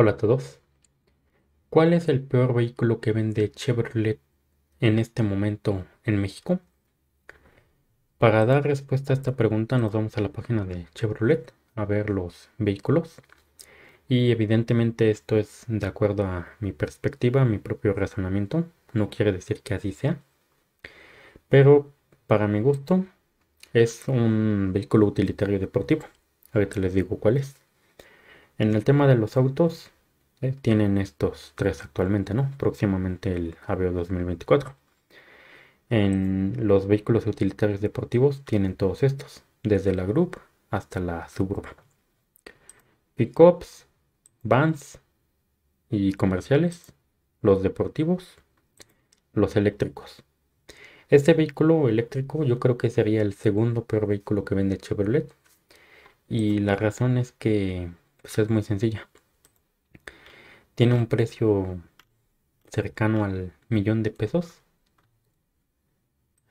Hola a todos. ¿Cuál es el peor vehículo que vende Chevrolet en este momento en México? Para dar respuesta a esta pregunta nos vamos a la página de Chevrolet a ver los vehículos. Y evidentemente esto es de acuerdo a mi perspectiva, a mi propio razonamiento. No quiere decir que así sea. Pero para mi gusto es un vehículo utilitario deportivo. Ahorita les digo cuál es. En el tema de los autos, eh, tienen estos tres actualmente, ¿no? Próximamente el AVEO 2024. En los vehículos utilitarios deportivos tienen todos estos, desde la Group hasta la Suburban. Pickups, vans y comerciales, los deportivos, los eléctricos. Este vehículo eléctrico yo creo que sería el segundo peor vehículo que vende Chevrolet. Y la razón es que pues es muy sencilla. Tiene un precio cercano al millón de pesos.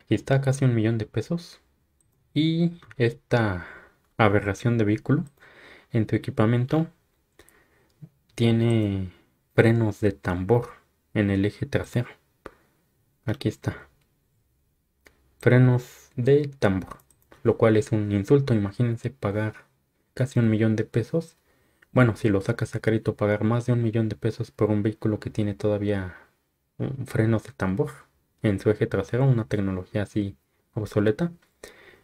Aquí está casi un millón de pesos. Y esta aberración de vehículo en tu equipamiento tiene frenos de tambor en el eje trasero. Aquí está. Frenos de tambor. Lo cual es un insulto. Imagínense pagar casi un millón de pesos bueno, si lo sacas a crédito, pagar más de un millón de pesos por un vehículo que tiene todavía frenos de tambor en su eje trasero, una tecnología así obsoleta,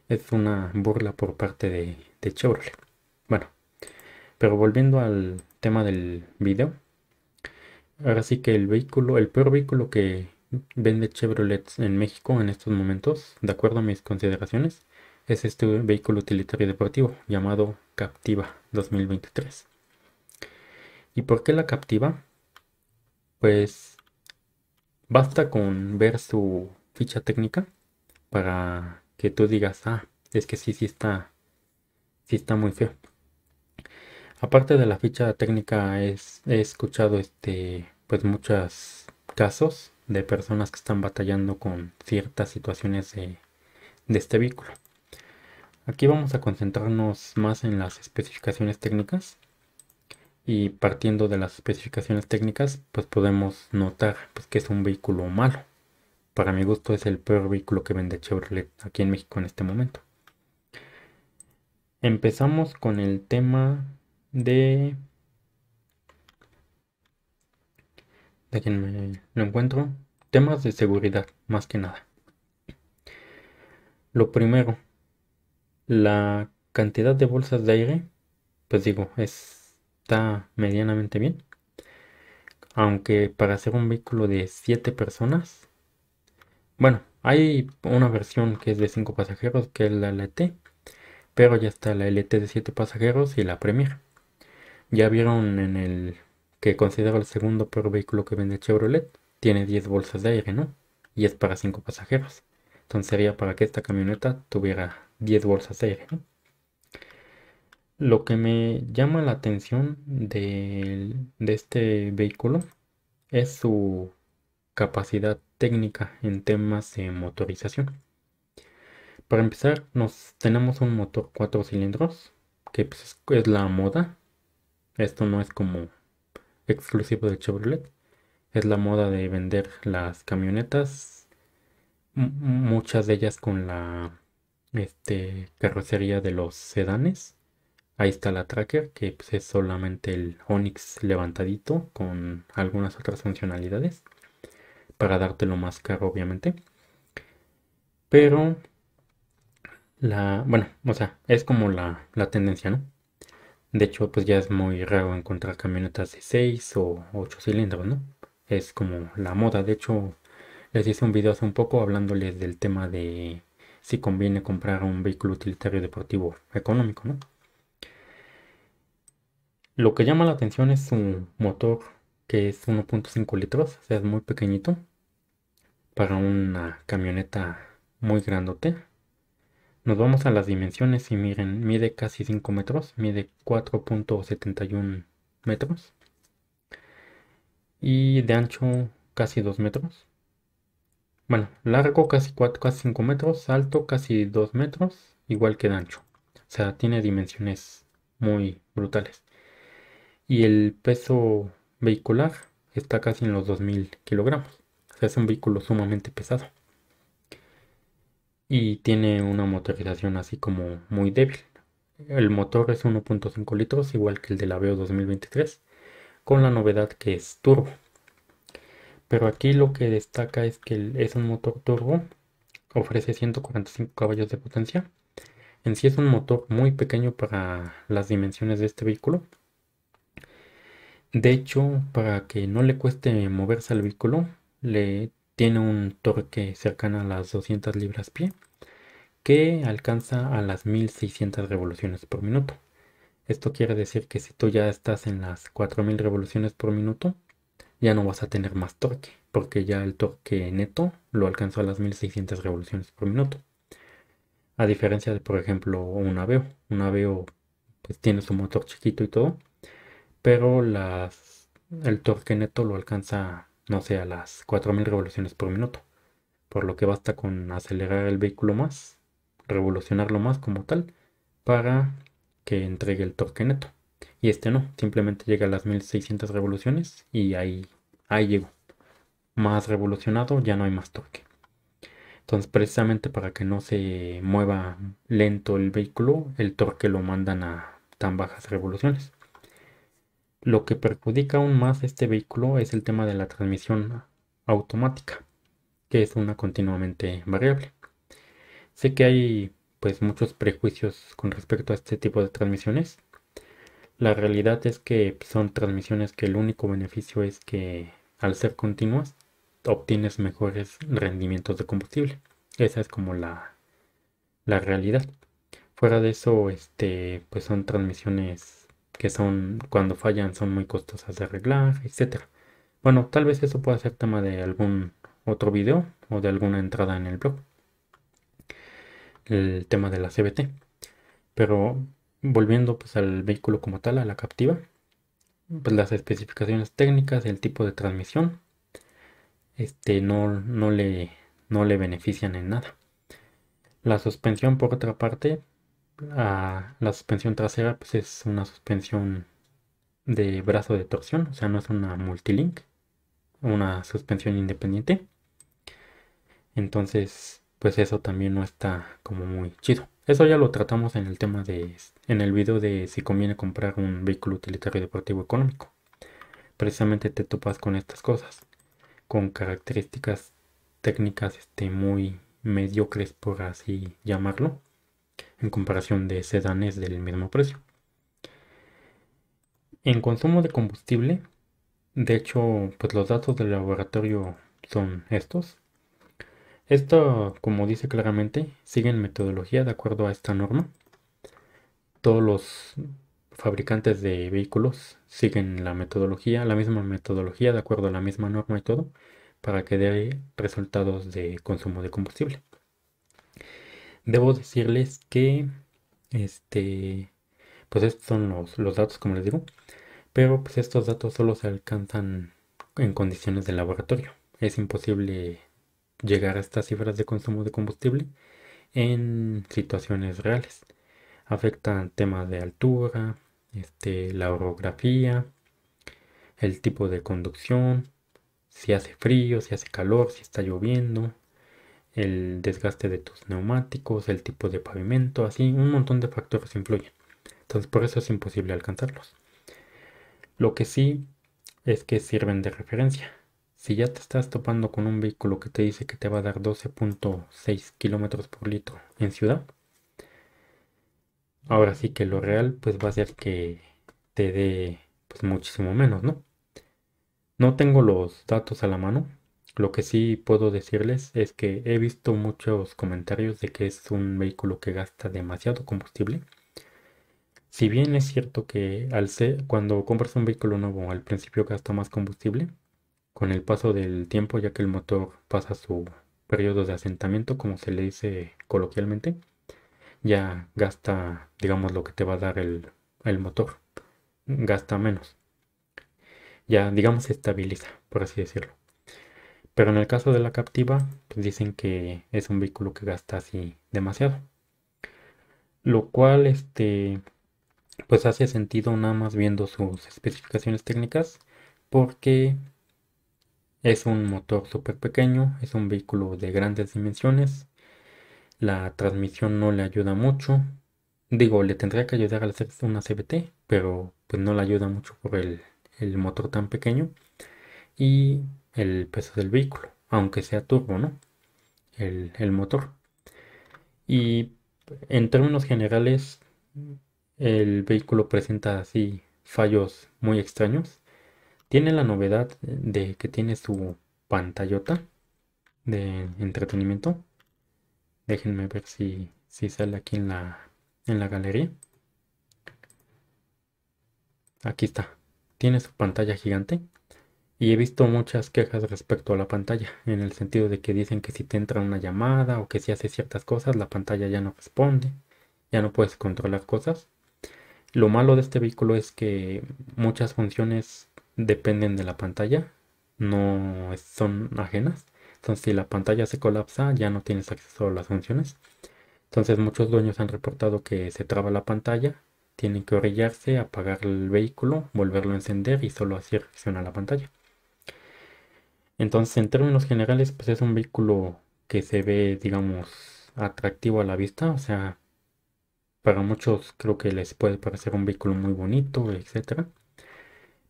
es una burla por parte de, de Chevrolet. Bueno, pero volviendo al tema del video, ahora sí que el vehículo, el peor vehículo que vende Chevrolet en México en estos momentos, de acuerdo a mis consideraciones, es este vehículo utilitario deportivo llamado Captiva 2023. ¿Y por qué la captiva? Pues basta con ver su ficha técnica para que tú digas, ah, es que sí, sí está, sí está muy feo. Aparte de la ficha técnica, he escuchado este, pues muchos casos de personas que están batallando con ciertas situaciones de, de este vehículo. Aquí vamos a concentrarnos más en las especificaciones técnicas y partiendo de las especificaciones técnicas pues podemos notar pues, que es un vehículo malo. Para mi gusto es el peor vehículo que vende Chevrolet aquí en México en este momento. Empezamos con el tema de... de me lo encuentro. Temas de seguridad, más que nada. Lo primero, la cantidad de bolsas de aire, pues digo, es está medianamente bien. Aunque para hacer un vehículo de 7 personas, bueno, hay una versión que es de 5 pasajeros, que es la LT, pero ya está la LT de 7 pasajeros y la Premier. Ya vieron en el que considero el segundo peor vehículo que vende Chevrolet, tiene 10 bolsas de aire, ¿no? Y es para 5 pasajeros. Entonces sería para que esta camioneta tuviera 10 bolsas de aire, ¿no? Lo que me llama la atención de, este vehículo es su capacidad técnica en temas de motorización. Para empezar, nos tenemos un motor cuatro cilindros, que pues, es la moda. Esto no es como exclusivo del Chevrolet. Es la moda de vender las camionetas, muchas de ellas con la este, carrocería de los sedanes. Ahí está la tracker, que pues, es solamente el Onyx levantadito con algunas otras funcionalidades. Para dártelo más caro, obviamente. Pero la, bueno, o sea, es como la, la, tendencia, ¿no? De hecho, pues ya es muy raro encontrar camionetas de 6 o 8 cilindros, ¿no? Es como la moda. De hecho, les hice un video hace un poco hablándoles del tema de si conviene comprar un vehículo utilitario deportivo económico, ¿no? Lo que llama la atención es su motor, que es 1.5 litros, o sea, es muy pequeñito para una camioneta muy grandote. Nos vamos a las dimensiones y miren, mide casi 5 metros, mide 4.71 metros y de ancho casi 2 metros. Bueno, largo casi, 4, casi 5 metros, alto casi 2 metros, igual que de ancho. O sea, tiene dimensiones muy brutales y el peso vehicular está casi en los 2.000 kilogramos. es un vehículo sumamente pesado. Y tiene una motorización así como muy débil. El motor es 1.5 litros, igual que el del Aveo 2023, con la novedad que es turbo. Pero aquí lo que destaca es que es un motor turbo, ofrece 145 caballos de potencia. En sí es un motor muy pequeño para las dimensiones de este vehículo, de hecho, para que no le cueste moverse al vehículo, le tiene un torque cercano a las 200 libras pie que alcanza a las 1600 revoluciones por minuto. Esto quiere decir que si tú ya estás en las 4000 revoluciones por minuto, ya no vas a tener más torque, porque ya el torque neto lo alcanzó a las 1600 revoluciones por minuto. A diferencia de, por ejemplo, un Aveo. Un Aveo pues tiene su motor chiquito y todo, pero el torque neto lo alcanza, no sé, a las 4000 revoluciones por minuto. Por lo que basta con acelerar el vehículo más, revolucionarlo más como tal, para que entregue el torque neto. Y este no, simplemente llega a las 1600 revoluciones y ahí, ahí llegó. Más revolucionado, ya no hay más torque. Entonces, precisamente para que no se mueva lento el vehículo, el torque lo mandan a tan bajas revoluciones. Lo que perjudica aún más este vehículo es el tema de la transmisión automática, que es una continuamente variable. Sé que hay pues muchos prejuicios con respecto a este tipo de transmisiones. La realidad es que son transmisiones que el único beneficio es que al ser continuas obtienes mejores rendimientos de combustible. Esa es como la, realidad. Fuera de eso, este, pues son transmisiones que son cuando fallan son muy costosas de arreglar, etc. Bueno, tal vez eso pueda ser tema de algún otro video o de alguna entrada en el blog. El tema de la CBT. Pero volviendo pues al vehículo como tal, a la captiva, pues las especificaciones técnicas, el tipo de transmisión, este no, no, le, no le benefician en nada. La suspensión por otra parte la suspensión trasera pues es una suspensión de brazo de torsión, o sea, no es una multilink, una suspensión independiente. Entonces, pues eso también no está como muy chido. Eso ya lo tratamos en el tema de en el video de si conviene comprar un vehículo utilitario deportivo económico. Precisamente te topas con estas cosas, con características técnicas este, muy mediocres por así llamarlo en comparación de sedanes del mismo precio. En consumo de combustible, de hecho, pues los datos del laboratorio son estos. Esto, como dice claramente, siguen metodología de acuerdo a esta norma. Todos los fabricantes de vehículos siguen la metodología, la misma metodología de acuerdo a la misma norma y todo, para que dé resultados de consumo de combustible. Debo decirles que, este, pues estos son los, datos, como les digo, pero pues estos datos solo se alcanzan en condiciones de laboratorio. Es imposible llegar a estas cifras de consumo de combustible en situaciones reales. Afectan temas de altura, este, la orografía, el tipo de conducción, si hace frío, si hace calor, si está lloviendo, el desgaste de tus neumáticos, el tipo de pavimento, así un montón de factores influyen. Entonces por eso es imposible alcanzarlos. Lo que sí es que sirven de referencia. Si ya te estás topando con un vehículo que te dice que te va a dar 12.6 kilómetros por litro en ciudad, ahora sí que lo real pues va a ser que te dé pues muchísimo menos, ¿no? No tengo los datos a la mano, lo que sí puedo decirles es que he visto muchos comentarios de que es un vehículo que gasta demasiado combustible. Si bien es cierto que al ser, cuando compras un vehículo nuevo al principio gasta más combustible, con el paso del tiempo ya que el motor pasa su periodo de asentamiento, como se le dice coloquialmente, ya gasta, digamos, lo que te va a dar el, el motor, gasta menos, ya, digamos, estabiliza, por así decirlo. Pero en el caso de la captiva, pues dicen que es un vehículo que gasta así demasiado. Lo cual, este, pues hace sentido nada más viendo sus especificaciones técnicas, porque es un motor súper pequeño, es un vehículo de grandes dimensiones, la transmisión no le ayuda mucho, digo, le tendría que ayudar a hacer una CBT, pero pues no le ayuda mucho por el, el motor tan pequeño. Y el peso del vehículo, aunque sea turbo, ¿no? El, motor. Y en términos generales, el vehículo presenta así fallos muy extraños. Tiene la novedad de que tiene su pantallota de entretenimiento. Déjenme ver si, si sale aquí la, en la galería. Aquí está. Tiene su pantalla gigante y he visto muchas quejas respecto a la pantalla, en el sentido de que dicen que si te entra una llamada o que si haces ciertas cosas, la pantalla ya no responde, ya no puedes controlar cosas. Lo malo de este vehículo es que muchas funciones dependen de la pantalla, no son ajenas. Entonces, si la pantalla se colapsa, ya no tienes acceso a las funciones. Entonces, muchos dueños han reportado que se traba la pantalla, tienen que orillarse, apagar el vehículo, volverlo a encender y solo así reacciona la pantalla. Entonces, en términos generales, pues es un vehículo que se ve, digamos, atractivo a la vista. O sea, para muchos creo que les puede parecer un vehículo muy bonito, etc.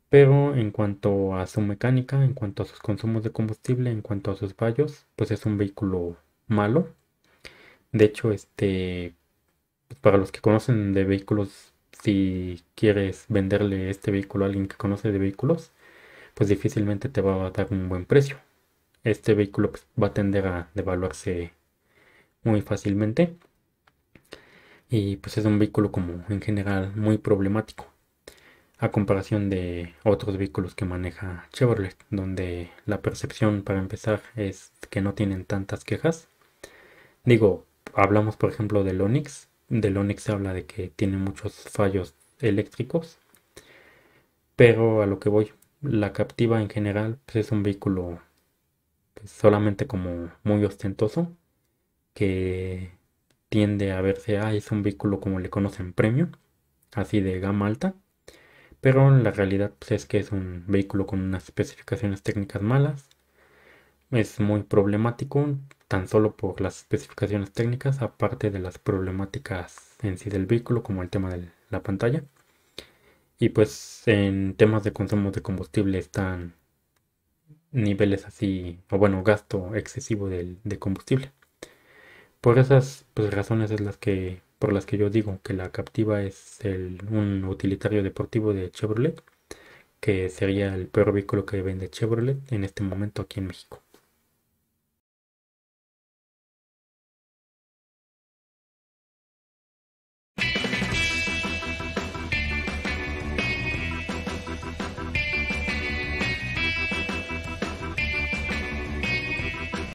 Pero en cuanto a su mecánica, en cuanto a sus consumos de combustible, en cuanto a sus fallos, pues es un vehículo malo. De hecho, este, para los que conocen de vehículos, si quieres venderle este vehículo a alguien que conoce de vehículos, pues difícilmente te va a dar un buen precio. Este vehículo pues, va a tender a devaluarse muy fácilmente. Y pues es un vehículo como en general muy problemático. A comparación de otros vehículos que maneja Chevrolet, donde la percepción para empezar es que no tienen tantas quejas. Digo, hablamos por ejemplo del Onix. Del Onix se habla de que tiene muchos fallos eléctricos. Pero a lo que voy, la captiva en general pues, es un vehículo pues, solamente como muy ostentoso que tiende a verse, ah, es un vehículo como le conocen premio, así de gama alta, pero en la realidad pues, es que es un vehículo con unas especificaciones técnicas malas, es muy problemático tan solo por las especificaciones técnicas, aparte de las problemáticas en sí del vehículo, como el tema de la pantalla. Y pues en temas de consumo de combustible están niveles así, o bueno, gasto excesivo de, combustible. Por esas pues, razones es las que, por las que yo digo que la Captiva es el, un utilitario deportivo de Chevrolet, que sería el peor vehículo que vende Chevrolet en este momento aquí en México.